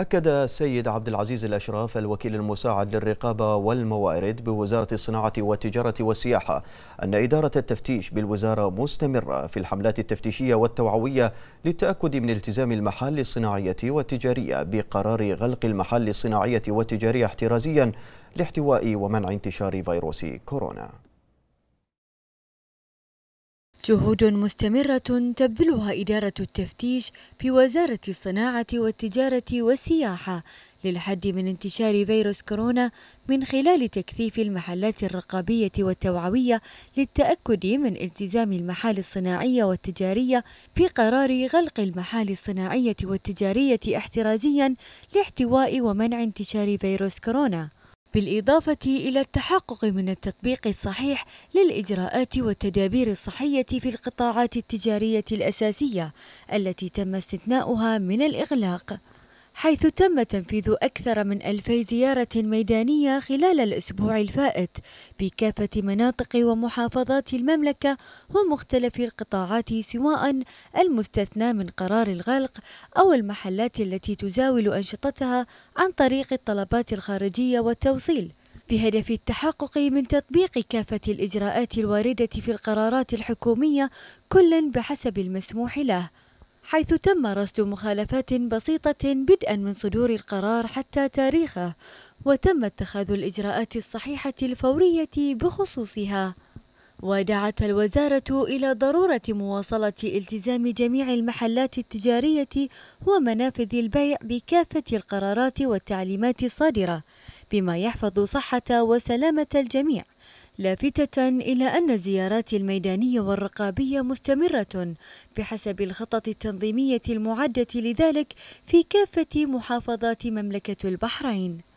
أكد السيد عبد العزيز الأشراف الوكيل المساعد للرقابة والموارد بوزارة الصناعة والتجارة والسياحة أن إدارة التفتيش بالوزارة مستمرة في الحملات التفتيشية والتوعوية للتأكد من التزام المحال الصناعية والتجارية بقرار غلق المحال الصناعية والتجارية احترازيا لاحتواء ومنع انتشار فيروس كورونا جهود مستمرة تبذلها إدارة التفتيش في وزارة الصناعة والتجارة والسياحة للحد من انتشار فيروس كورونا من خلال تكثيف المحلات الرقابية والتوعوية للتأكد من التزام المحال الصناعية والتجارية بقرار غلق المحال الصناعية والتجارية احترازيا لاحتواء ومنع انتشار فيروس كورونا بالإضافة إلى التحقق من التطبيق الصحيح للإجراءات والتدابير الصحية في القطاعات التجارية الأساسية التي تم استثناؤها من الإغلاق حيث تم تنفيذ أكثر من ألفي زيارة ميدانية خلال الأسبوع الفائت بكافة مناطق ومحافظات المملكة ومختلف القطاعات سواء المستثنى من قرار الغلق أو المحلات التي تزاول أنشطتها عن طريق الطلبات الخارجية والتوصيل بهدف التحقق من تطبيق كافة الإجراءات الواردة في القرارات الحكومية كل بحسب المسموح له حيث تم رصد مخالفات بسيطة بدءا من صدور القرار حتى تاريخه وتم اتخاذ الإجراءات الصحيحة الفورية بخصوصها ودعت الوزارة إلى ضرورة مواصلة التزام جميع المحلات التجارية ومنافذ البيع بكافة القرارات والتعليمات الصادرة بما يحفظ صحة وسلامة الجميع لافتة إلى أن الزيارات الميدانية والرقابية مستمرة بحسب الخطط التنظيمية المعدة لذلك في كافة محافظات مملكة البحرين